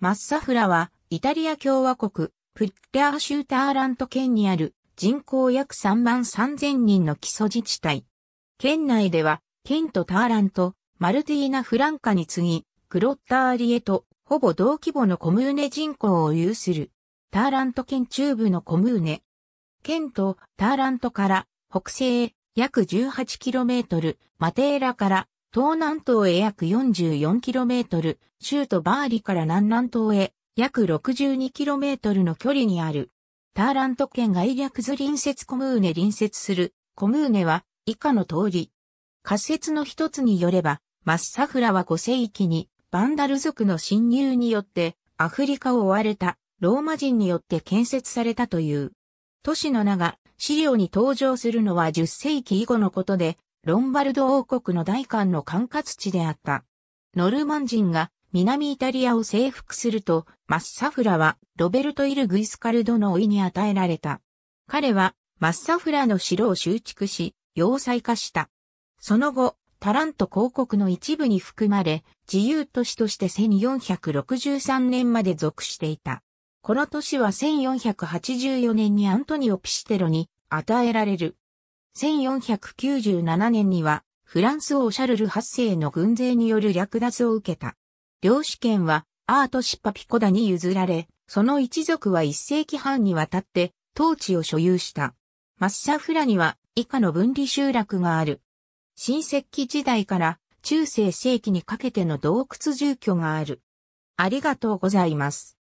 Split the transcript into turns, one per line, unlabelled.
マッサフラは、イタリア共和国、プッテアーシューターラント県にある人口約3万3000人の基礎自治体。県内では、県とターラント、マルティーナ・フランカに次ぎ、クロッターリエと、ほぼ同規模のコムーネ人口を有する。ターラント県中部のコムーネ。県とターラントから北西へ約 18km、マテーラから東南東へ約 44km、州都バーリから南南東へ約 62km の距離にある。ターラント県外略図隣接コムーネ隣接するコムーネは以下の通り。仮説の一つによれば、マッサフラは5世紀にバンダル族の侵入によってアフリカを追われたローマ人によって建設されたという。都市の名が資料に登場するのは10世紀以後のことで、ロンバルド王国の大官の管轄地であった。ノルマン人が南イタリアを征服すると、マッサフラはロベルト・イル・グイスカルドの老いに与えられた。彼はマッサフラの城を修築し、要塞化した。その後、タラント公国の一部に含まれ、自由都市として1463年まで属していた。この年は1484年にアントニオ・ピシテロに与えられる1497年には、フランス王シャルル8世の軍勢による略奪を受けた。領主権は、アートシッパピコダに譲られ、その一族は一世紀半にわたって、統治を所有した。マッサフラには、以下の分離集落がある。新石器時代から中世世紀にかけての洞窟住居がある。ありがとうございます。